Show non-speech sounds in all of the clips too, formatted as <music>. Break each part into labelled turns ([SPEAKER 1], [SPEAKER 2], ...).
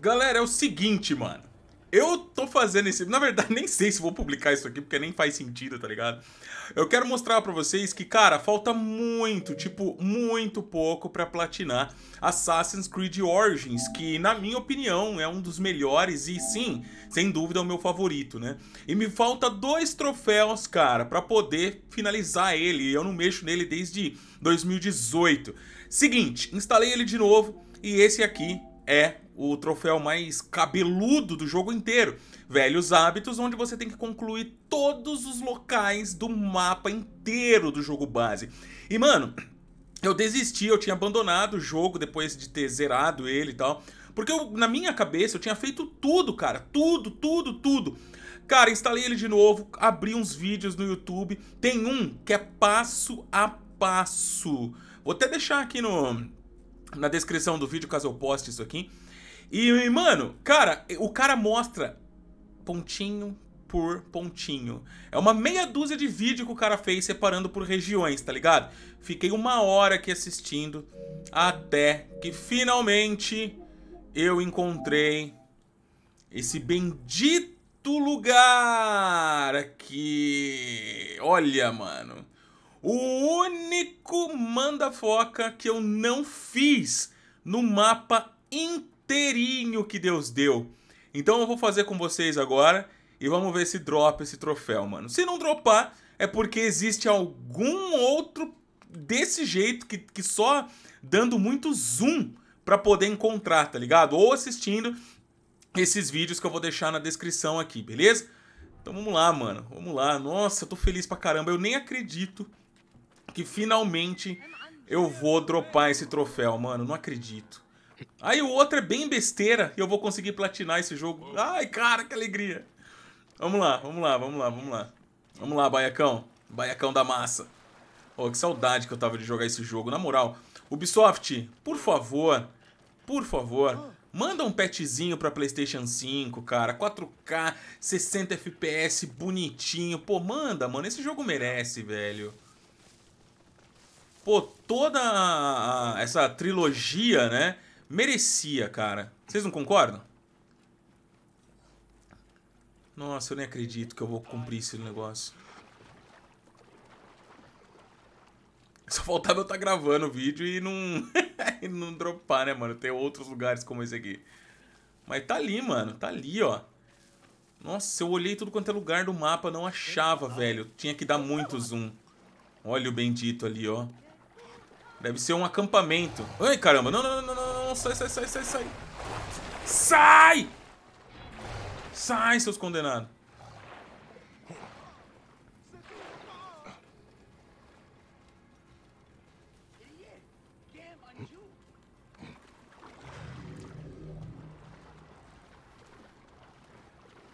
[SPEAKER 1] Galera, é o seguinte, mano. Eu tô fazendo esse. Na verdade, <laughs> nem sei se vou publicar isso aqui, porque nem faz sentido, tá ligado? Eu quero mostrar pra vocês que, cara, falta muito, tipo, muito pouco pra platinar Assassin's Creed Origins, que, na minha opinião, é um dos melhores e, sim, sem dúvida, é o meu favorito, né? E me falta dois troféus, cara, pra poder finalizar ele. Eu não mexo nele desde 2018. Seguinte, instalei ele de novo e esse aqui é o troféu mais cabeludo do jogo inteiro. Velhos hábitos, onde você tem que concluir todos os locais do mapa inteiro do jogo base. E, mano, eu desisti, eu tinha abandonado o jogo depois de ter zerado ele e tal. Porque eu, na minha cabeça eu tinha feito tudo, cara. Tudo, tudo, tudo. Cara, instalei ele de novo, abri uns vídeos no YouTube. Tem um que é passo a passo. Vou até deixar aqui no, na descrição do vídeo, caso eu poste isso aqui. E, mano, cara, o cara mostra pontinho por pontinho. É uma meia dúzia de vídeo que o cara fez separando por regiões, tá ligado? Fiquei uma hora aqui assistindo até que finalmente eu encontrei esse bendito lugar aqui. Olha, mano. O único manda-foca que eu não fiz no mapa inteiro inteirinho que Deus deu. Então eu vou fazer com vocês agora e vamos ver se dropa esse troféu, mano. Se não dropar, é porque existe algum outro desse jeito que, que só dando muito zoom para poder encontrar, tá ligado? Ou assistindo esses vídeos que eu vou deixar na descrição aqui, beleza? Então vamos lá, mano. Vamos lá. Nossa, eu tô feliz pra caramba. Eu nem acredito que finalmente eu vou dropar esse troféu, mano. Não acredito. Aí o outro é bem besteira e eu vou conseguir platinar esse jogo. Ai, cara, que alegria. Vamos lá, vamos lá, vamos lá, vamos lá. Vamos lá, Baiacão. Baiacão da massa. Oh, que saudade que eu tava de jogar esse jogo, na moral. Ubisoft, por favor, por favor, manda um petzinho pra PlayStation 5, cara. 4K, 60 FPS, bonitinho. Pô, manda, mano. Esse jogo merece, velho. Pô, toda a, a, essa trilogia, né? merecia, cara. Vocês não concordam? Nossa, eu nem acredito que eu vou cumprir esse negócio. Só faltava eu estar tá gravando o vídeo e não, <laughs> e não dropar, né, mano? Tem outros lugares como esse aqui. Mas tá ali, mano. Tá ali, ó. Nossa, eu olhei tudo quanto é lugar do mapa, não achava, velho. Tinha que dar muito zoom. Olha o bendito ali, ó. Deve ser um acampamento. Ai, caramba. Não, não, não, não, não sai, sai, sai, sai, sai. Sai! Sai, seus condenados.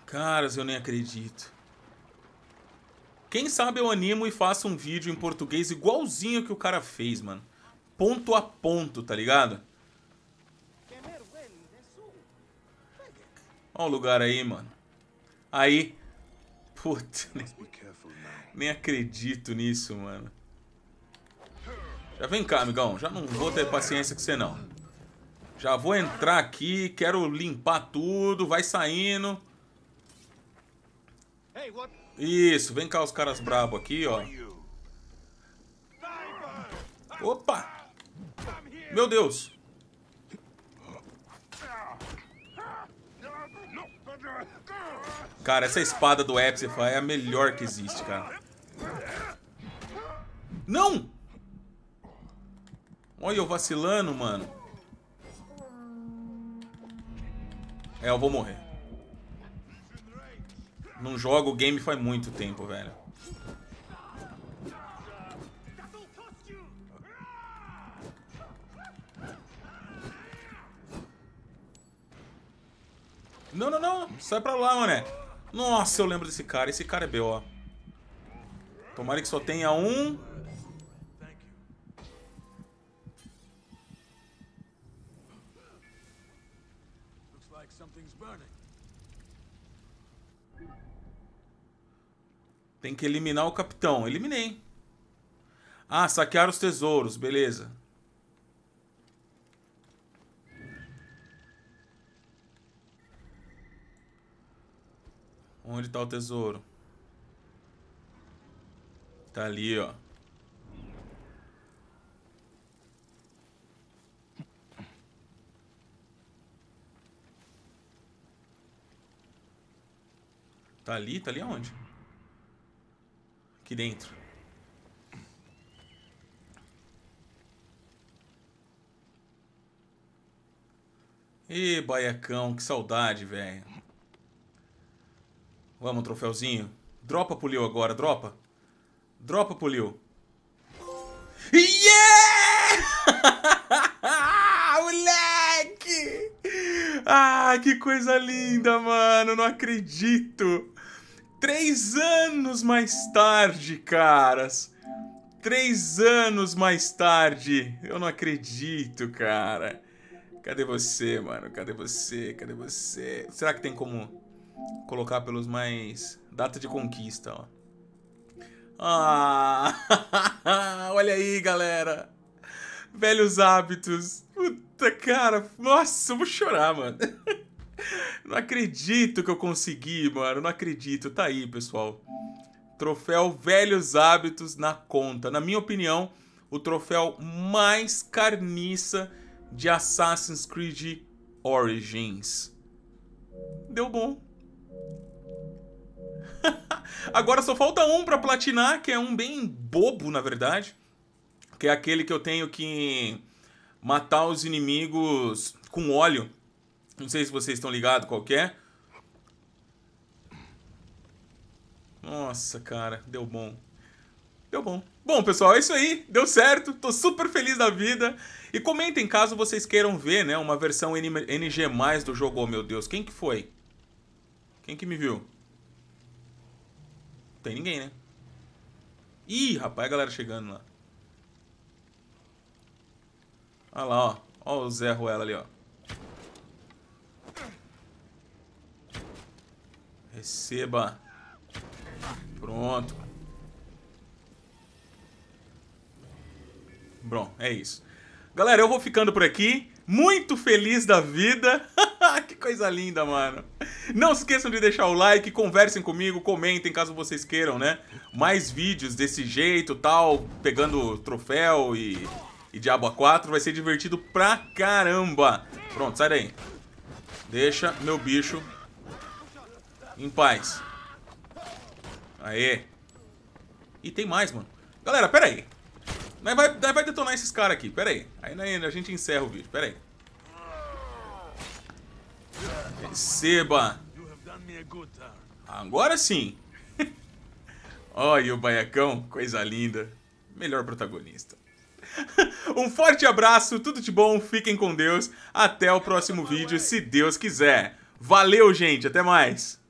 [SPEAKER 1] Caras, eu nem acredito. Quem sabe eu animo e faço um vídeo em português igualzinho que o cara fez, mano. Ponto a ponto, tá ligado? Olha o lugar aí, mano. Aí. Puta, <laughs> nem, acredito nisso, mano. Já vem cá, amigão. Já não vou ter paciência com você, não. Já vou entrar aqui. Quero limpar tudo. Vai saindo. Isso. Vem cá os caras brabo aqui, ó. Opa! Meu Deus! Cara, essa espada do Epsifa é a melhor que existe, cara. Não! Olha eu vacilando, mano. É, eu vou morrer. Não jogo o game faz muito tempo, velho. Não, não, não. Sai pra lá, mané. Nossa, eu lembro desse cara. Esse cara é B.O. Tomara que só tenha um. Tem que eliminar o capitão. Eliminei. Ah, saquear os tesouros. Beleza. Onde tá o tesouro? Tá ali, ó. Tá ali? Tá ali aonde? Aqui dentro. E baiacão, que saudade, velho. Vamos, troféuzinho. Dropa puliu agora, dropa. Dropa puliu. Yeah! <laughs> Moleque! Ah, que coisa linda, mano. Não acredito. Três anos mais tarde, caras. Três anos mais tarde. Eu não acredito, cara. Cadê você, mano? Cadê você? Cadê você? Será que tem como Colocar pelos mais. Data de conquista, ó. Ah! <laughs> Olha aí, galera! Velhos hábitos. Puta, cara. Nossa, eu vou chorar, mano. <laughs> Não acredito que eu consegui, mano. Não acredito. Tá aí, pessoal. Troféu Velhos Hábitos na conta. Na minha opinião, o troféu mais carniça de Assassin's Creed Origins. Deu bom. <laughs> Agora só falta um para platinar, que é um bem bobo, na verdade. Que é aquele que eu tenho que matar os inimigos com óleo. Não sei se vocês estão ligados qual é. Nossa, cara, deu bom. Deu bom. Bom, pessoal, é isso aí. Deu certo. Tô super feliz da vida. E comentem caso vocês queiram ver, né? Uma versão NG+, do jogo. Oh, meu Deus, quem que foi? Quem que me viu? Tem ninguém, né? Ih, rapaz, a galera chegando lá. Olha lá, ó. Ó o Zé Ruela ali, ó. Receba. Pronto. Bom, é isso. Galera, eu vou ficando por aqui. Muito feliz da vida. <laughs> que coisa linda, mano. Não se esqueçam de deixar o like, conversem comigo, comentem caso vocês queiram, né? Mais vídeos desse jeito tal, pegando troféu e, e Diabo 4 vai ser divertido pra caramba. Pronto, sai daí. Deixa meu bicho em paz. Aê. E tem mais, mano. Galera, pera aí. Nós vai, vai detonar esses caras aqui, pera aí. Aí a gente encerra o vídeo, pera aí. Receba! Agora sim! Olha <laughs> o baiacão, coisa linda. Melhor protagonista. <laughs> um forte abraço, tudo de bom, fiquem com Deus. Até o próximo vídeo, se Deus quiser. Valeu, gente, até mais!